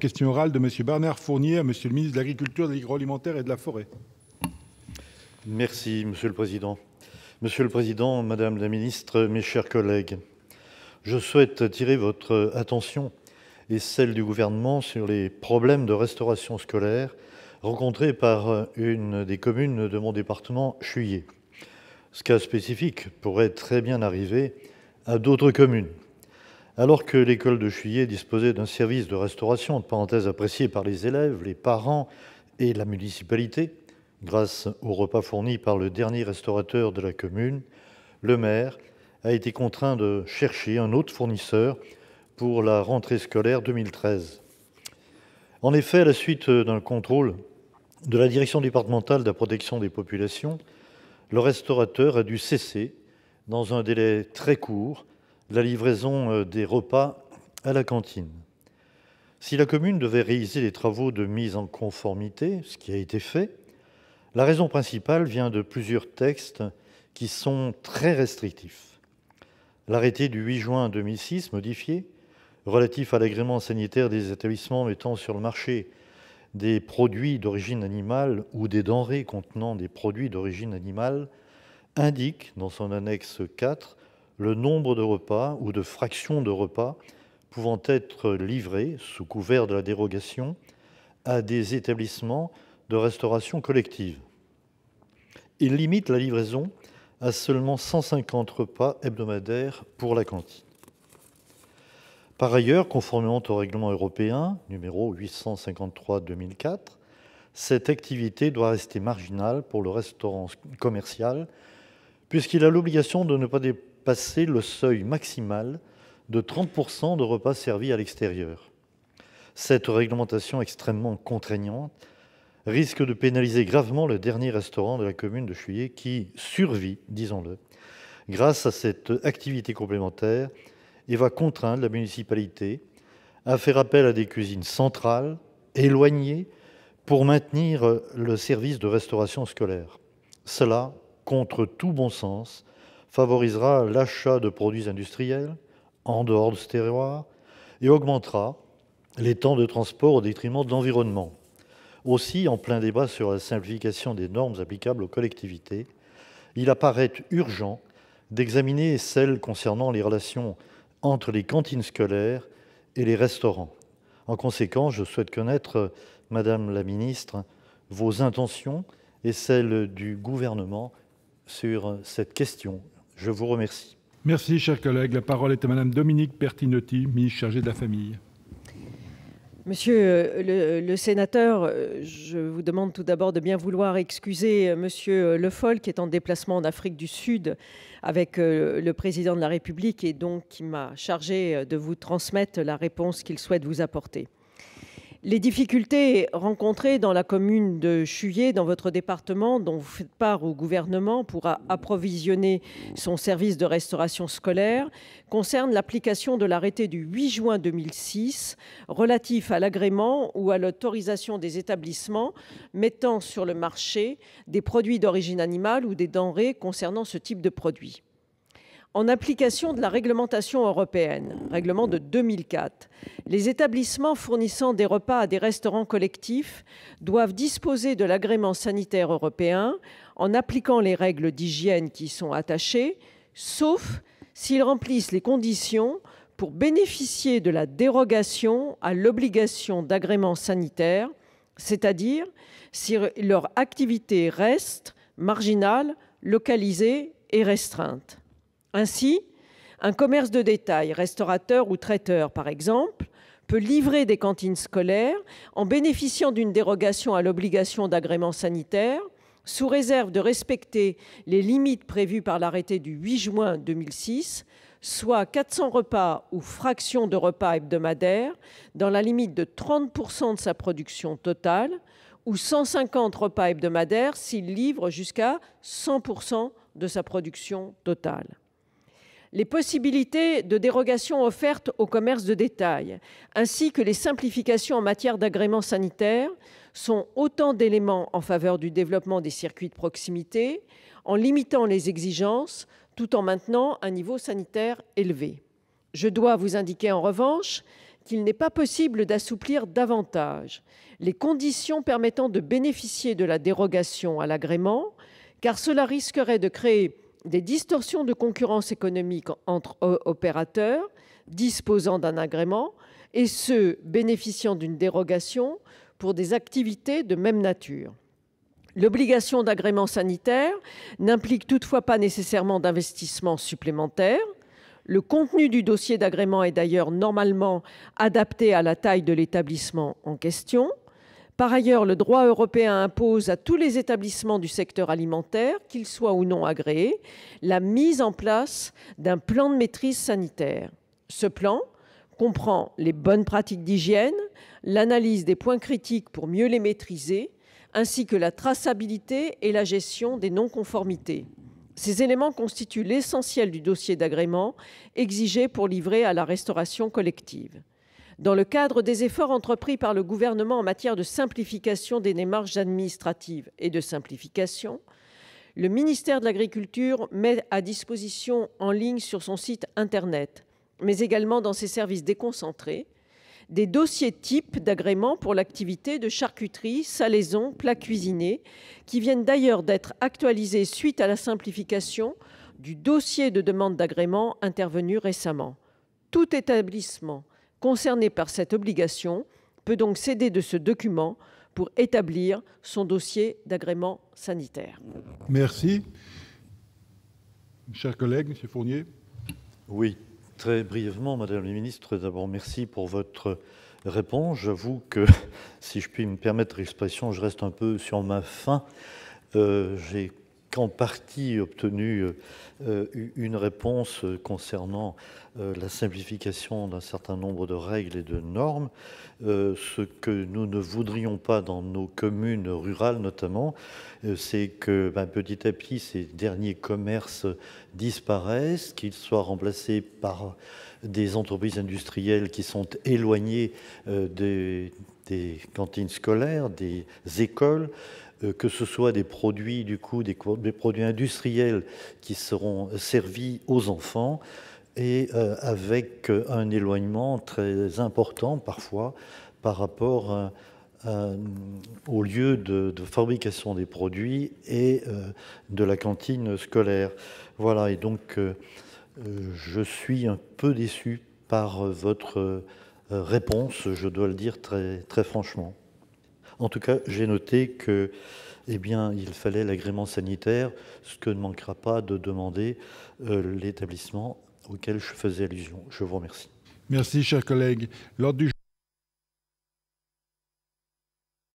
Question orale de M. Bernard Fournier à M. le ministre de l'Agriculture, de l'Agroalimentaire et de la Forêt. Merci, Monsieur le Président. Monsieur le Président, Madame la Ministre, mes chers collègues, je souhaite attirer votre attention et celle du gouvernement sur les problèmes de restauration scolaire rencontrés par une des communes de mon département, Chuyé. Ce cas spécifique pourrait très bien arriver à d'autres communes. Alors que l'école de Chuyer disposait d'un service de restauration, de parenthèse apprécié par les élèves, les parents et la municipalité, grâce au repas fourni par le dernier restaurateur de la commune, le maire a été contraint de chercher un autre fournisseur pour la rentrée scolaire 2013. En effet, à la suite d'un contrôle de la direction départementale de la protection des populations, le restaurateur a dû cesser, dans un délai très court, la livraison euh, des repas à la cantine. Si la commune devait réaliser les travaux de mise en conformité, ce qui a été fait, la raison principale vient de plusieurs textes qui sont très restrictifs. L'arrêté du 8 juin 2006 modifié, relatif à l'agrément sanitaire des établissements mettant sur le marché des produits d'origine animale ou des denrées contenant des produits d'origine animale, indique dans son annexe 4 le nombre de repas ou de fractions de repas pouvant être livrés, sous couvert de la dérogation, à des établissements de restauration collective. Il limite la livraison à seulement 150 repas hebdomadaires pour la cantine. Par ailleurs, conformément au règlement européen numéro 853-2004, cette activité doit rester marginale pour le restaurant commercial, puisqu'il a l'obligation de ne pas dépasser passer le seuil maximal de 30% de repas servis à l'extérieur. Cette réglementation extrêmement contraignante risque de pénaliser gravement le dernier restaurant de la commune de Chuyé qui survit, disons-le, grâce à cette activité complémentaire et va contraindre la municipalité à faire appel à des cuisines centrales, éloignées, pour maintenir le service de restauration scolaire. Cela contre tout bon sens favorisera l'achat de produits industriels en dehors de ce terroir et augmentera les temps de transport au détriment de l'environnement. Aussi, en plein débat sur la simplification des normes applicables aux collectivités, il apparaît urgent d'examiner celles concernant les relations entre les cantines scolaires et les restaurants. En conséquence, je souhaite connaître, Madame la Ministre, vos intentions et celles du gouvernement sur cette question. Je vous remercie. Merci, cher collègue. La parole est à Madame Dominique Pertinotti, ministre chargée de la Famille. Monsieur euh, le, sénateur, euh, je vous demande tout d'abord de bien vouloir excuser euh, Monsieur Le Foll, qui est en déplacement en Afrique du Sud avec le président de la République et donc qui m'a chargé de vous transmettre la réponse qu'il souhaite vous apporter. Les difficultés rencontrées dans la commune de Chuyé, dans votre département, dont vous faites part au gouvernement pour approvisionner son service de restauration scolaire, concernent l'application de l'arrêté du 8 juin 2006 relatif à l'agrément ou à l'autorisation des établissements mettant sur le marché des produits d'origine animale ou des denrées concernant ce type de produits. En application de la réglementation européenne, règlement de 2004, les établissements fournissant des repas à des restaurants collectifs doivent disposer de l'agrément sanitaire européen en appliquant les règles d'hygiène qui y sont attachées, sauf s'ils remplissent les conditions pour bénéficier de la dérogation à l'obligation d'agrément sanitaire, c'est-à-dire si leur activité reste marginale, localisée et restreinte. Ainsi, un commerce de détail, restaurateur ou traiteur par exemple, peut livrer des cantines scolaires en bénéficiant d'une dérogation à l'obligation d'agrément sanitaire, sous réserve de respecter les limites prévues par l'arrêté du 8 juin 2006, soit 400 repas ou fractions de repas hebdomadaires dans la limite de 30% de sa production totale, ou 150 repas hebdomadaires s'il livre jusqu'à 100% de sa production totale les possibilités de dérogation offertes au commerce de détail, ainsi que les simplifications en matière d'agrément sanitaire, sont autant d'éléments en faveur du développement des circuits de proximité, en limitant les exigences tout en maintenant un niveau sanitaire élevé. Je dois vous indiquer en revanche qu'il n'est pas possible d'assouplir davantage les conditions permettant de bénéficier de la dérogation à l'agrément, car cela risquerait de créer des distorsions de concurrence économique entre opérateurs disposant d'un agrément et ceux bénéficiant d'une dérogation pour des activités de même nature. L'obligation d'agrément sanitaire n'implique toutefois pas nécessairement d'investissements supplémentaires. Le contenu du dossier d'agrément est d'ailleurs normalement adapté à la taille de l'établissement en question. Par ailleurs, le droit européen impose à tous les établissements du secteur alimentaire, qu'ils soient ou non agréés, la mise en place d'un plan de maîtrise sanitaire. Ce plan comprend les bonnes pratiques d'hygiène, l'analyse des points critiques pour mieux les maîtriser, ainsi que la traçabilité et la gestion des non-conformités. Ces éléments constituent l'essentiel du dossier d'agrément exigé pour livrer à la restauration collective. Dans le cadre des efforts entrepris par le gouvernement en matière de simplification des démarches administratives et de simplification, le ministère de l'Agriculture met à disposition en ligne sur son site internet, mais également dans ses services déconcentrés, des dossiers types d'agrément pour l'activité de charcuterie, salaison, plats cuisinés, qui viennent d'ailleurs d'être actualisés suite à la simplification du dossier de demande d'agrément intervenu récemment. Tout établissement concerné par cette obligation peut donc céder de ce document pour établir son dossier d'agrément sanitaire. Merci. Chers collègues, M. Fournier. Oui, très brièvement, Madame la Ministre, d'abord merci pour votre réponse. J'avoue que, si je puis me permettre l'expression, je reste un peu sur ma faim. Euh, j'ai en partie obtenu euh, euh, une réponse euh, concernant la simplification d'un certain nombre de règles et de normes, ce que nous ne voudrions pas dans nos communes rurales notamment, c'est que ben, petit à petit ces derniers commerces disparaissent, qu'ils soient remplacés par des entreprises industrielles qui sont éloignées des, des cantines scolaires, des écoles, euh, que ce soit des produits, du coup, des, produits industriels qui seront servis aux enfants et euh, avec euh, un éloignement très important parfois par rapport au lieu de, fabrication des produits et de la cantine scolaire. Voilà, et donc je suis un peu déçu par votre réponse, je dois le dire très, très franchement. En tout cas, j'ai noté que, eh bien, il fallait l'agrément sanitaire, ce que ne manquera pas de demander euh, l'établissement auquel je faisais allusion. Je vous remercie. Merci, chers collègues. Lors